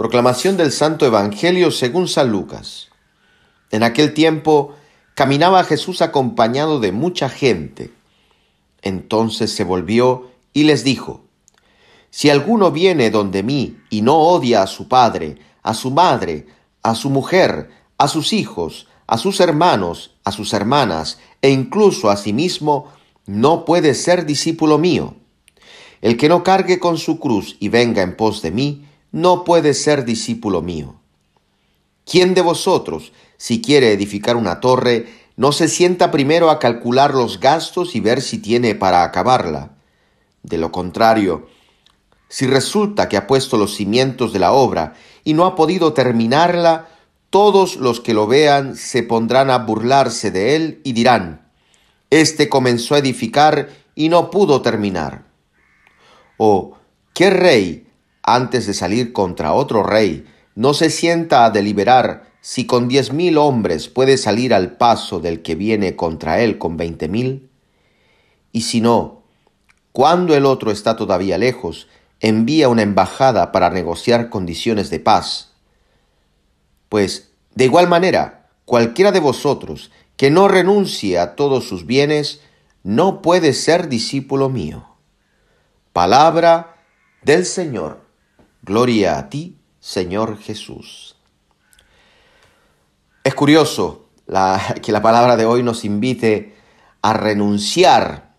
Proclamación del Santo Evangelio según San Lucas. En aquel tiempo caminaba Jesús acompañado de mucha gente. Entonces se volvió y les dijo, Si alguno viene donde mí y no odia a su padre, a su madre, a su mujer, a sus hijos, a sus hermanos, a sus hermanas e incluso a sí mismo, no puede ser discípulo mío. El que no cargue con su cruz y venga en pos de mí, no puede ser discípulo mío. ¿Quién de vosotros, si quiere edificar una torre, no se sienta primero a calcular los gastos y ver si tiene para acabarla? De lo contrario, si resulta que ha puesto los cimientos de la obra y no ha podido terminarla, todos los que lo vean se pondrán a burlarse de él y dirán, Este comenzó a edificar y no pudo terminar. O, ¿qué rey antes de salir contra otro rey, no se sienta a deliberar si con diez mil hombres puede salir al paso del que viene contra él con veinte mil? Y si no, cuando el otro está todavía lejos, envía una embajada para negociar condiciones de paz. Pues, de igual manera, cualquiera de vosotros que no renuncie a todos sus bienes, no puede ser discípulo mío. Palabra del Señor. Gloria a ti, Señor Jesús. Es curioso que la palabra de hoy nos invite a renunciar.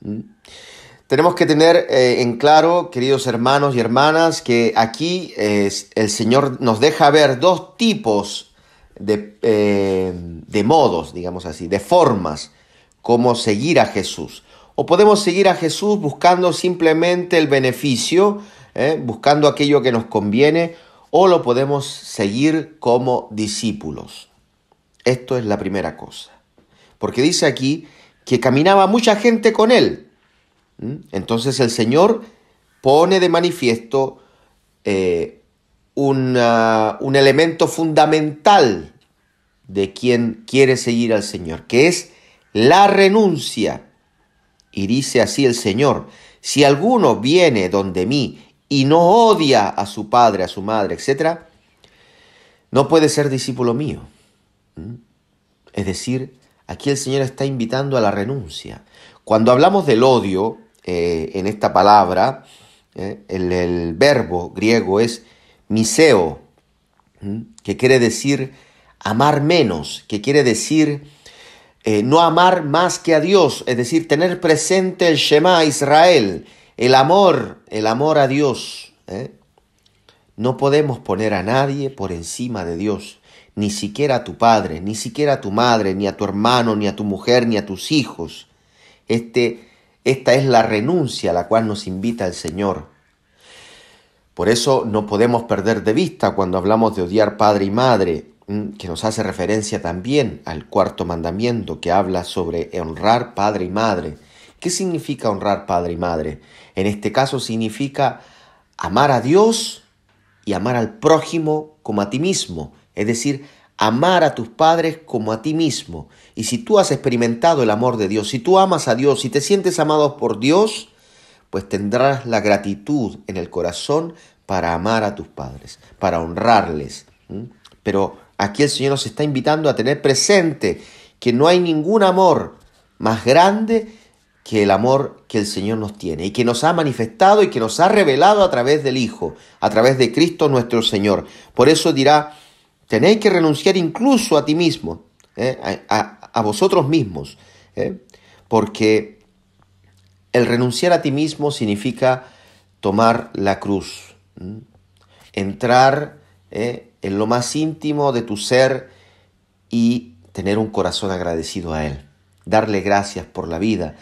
Tenemos que tener eh, en claro, queridos hermanos y hermanas, que aquí eh, el Señor nos deja ver dos tipos de, eh, de modos, digamos así, de formas, como seguir a Jesús. O podemos seguir a Jesús buscando simplemente el beneficio, ¿eh? buscando aquello que nos conviene, o lo podemos seguir como discípulos. Esto es la primera cosa. Porque dice aquí que caminaba mucha gente con él. ¿Mm? Entonces el Señor pone de manifiesto eh, un elemento fundamental de quien quiere seguir al Señor, que es la renuncia. Y dice así el Señor, si alguno viene donde mí y no odia a su padre, a su madre, etc., no puede ser discípulo mío. ¿Mm? Es decir, aquí el Señor está invitando a la renuncia. Cuando hablamos del odio eh, en esta palabra, eh, el, verbo griego es miseo, ¿Mm? que quiere decir amar menos, que quiere decir eh, no amar más que a Dios, es decir, tener presente el Shema Israel, el amor, el amor a Dios. ¿eh? No podemos poner a nadie por encima de Dios, ni siquiera a tu padre, ni siquiera a tu madre, ni a tu hermano, ni a tu mujer, ni a tus hijos. Este, esta es la renuncia a la cual nos invita el Señor. Por eso no podemos perder de vista cuando hablamos de odiar padre y madre, que nos hace referencia también al cuarto mandamiento que habla sobre honrar padre y madre. ¿Qué significa honrar padre y madre? En este caso significa amar a Dios y amar al prójimo como a ti mismo, es decir, amar a tus padres como a ti mismo. Y si tú has experimentado el amor de Dios, si tú amas a Dios, si te sientes amado por Dios, pues tendrás la gratitud en el corazón para amar a tus padres, para honrarles. Pero aquí el Señor nos está invitando a tener presente que no hay ningún amor más grande que el amor que el Señor nos tiene y que nos ha manifestado y que nos ha revelado a través del Hijo, a través de Cristo nuestro Señor. Por eso dirá, tenéis que renunciar incluso a ti mismo, eh, a, vosotros mismos, eh, porque el renunciar a ti mismo significa tomar la cruz, entrar eh, en lo más íntimo de tu ser y tener un corazón agradecido a Él, darle gracias por la vida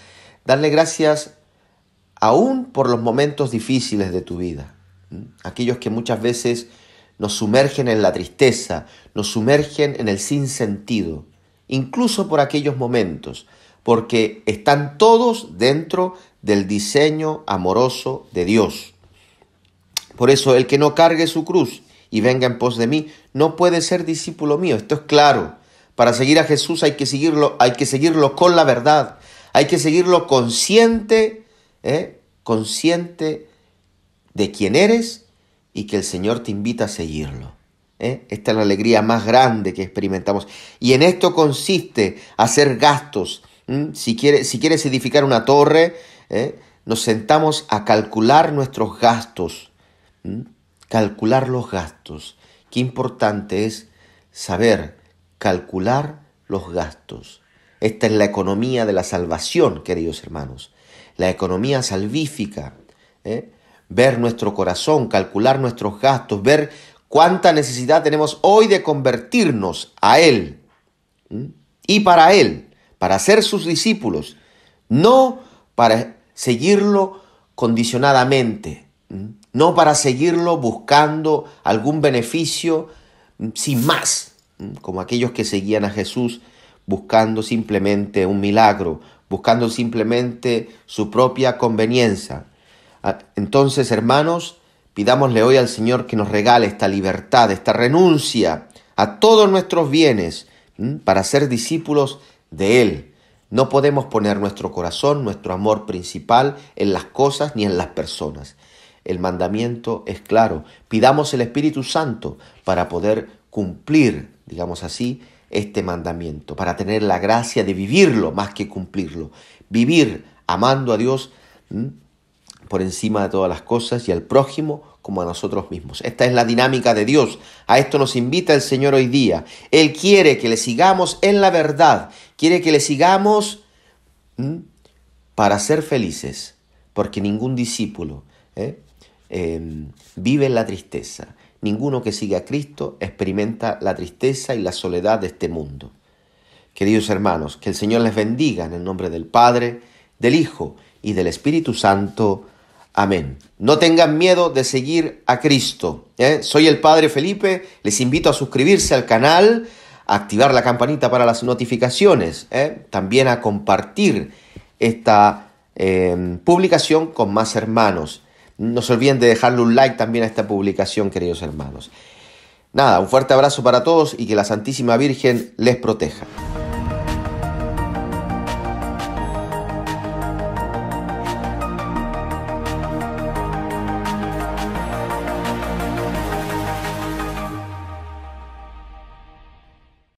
Darle gracias aún por los momentos difíciles de tu vida, aquellos que muchas veces nos sumergen en la tristeza, nos sumergen en el sinsentido, incluso por aquellos momentos, porque están todos dentro del diseño amoroso de Dios. Por eso el que no cargue su cruz y venga en pos de mí no puede ser discípulo mío, esto es claro. Para seguir a Jesús hay que seguirlo, hay que seguirlo con la verdad, hay que seguirlo consciente, ¿eh? consciente de quién eres y que el Señor te invita a seguirlo. ¿eh? Esta es la alegría más grande que experimentamos. Y en esto consiste hacer gastos. Si, si, quieres edificar una torre, ¿eh? nos sentamos a calcular nuestros gastos. Calcular los gastos. Qué importante es saber calcular los gastos. Esta es la economía de la salvación, queridos hermanos. La economía salvífica. ¿eh? Ver nuestro corazón, calcular nuestros gastos, ver cuánta necesidad tenemos hoy de convertirnos a Él y para Él, para ser sus discípulos, no para seguirlo condicionadamente, no para seguirlo buscando algún beneficio sin más, como aquellos que seguían a Jesús buscando simplemente un milagro, buscando simplemente su propia conveniencia. Ah, entonces, hermanos, pidámosle hoy al Señor que nos regale esta libertad, esta renuncia a todos nuestros bienes para ser discípulos de Él. No podemos poner nuestro corazón, nuestro amor principal en las cosas ni en las personas. El mandamiento es claro. Pidamos el Espíritu Santo para poder cumplir, digamos así, este mandamiento, para tener la gracia de vivirlo más que cumplirlo. Vivir amando a Dios por encima de todas las cosas y al prójimo como a nosotros mismos. Esta es la dinámica de Dios. A esto nos invita el Señor hoy día. Él quiere que le sigamos en la verdad. Quiere que le sigamos para ser felices. Porque ningún discípulo ¿eh? em, vive en la tristeza. Ninguno que sigue a Cristo experimenta la tristeza y la soledad de este mundo. Queridos hermanos, que el Señor les bendiga en el nombre del Padre, del Hijo y del Espíritu Santo. Amén. No tengan miedo de seguir a Cristo. ¿eh? Soy el Padre Felipe, les invito a suscribirse al canal, a activar la campanita para las notificaciones, ¿eh? también a compartir esta eh, publicación con más hermanos. No se olviden de dejarle un like también a esta publicación, queridos hermanos. Nada, un fuerte abrazo para todos y que la Santísima Virgen les proteja.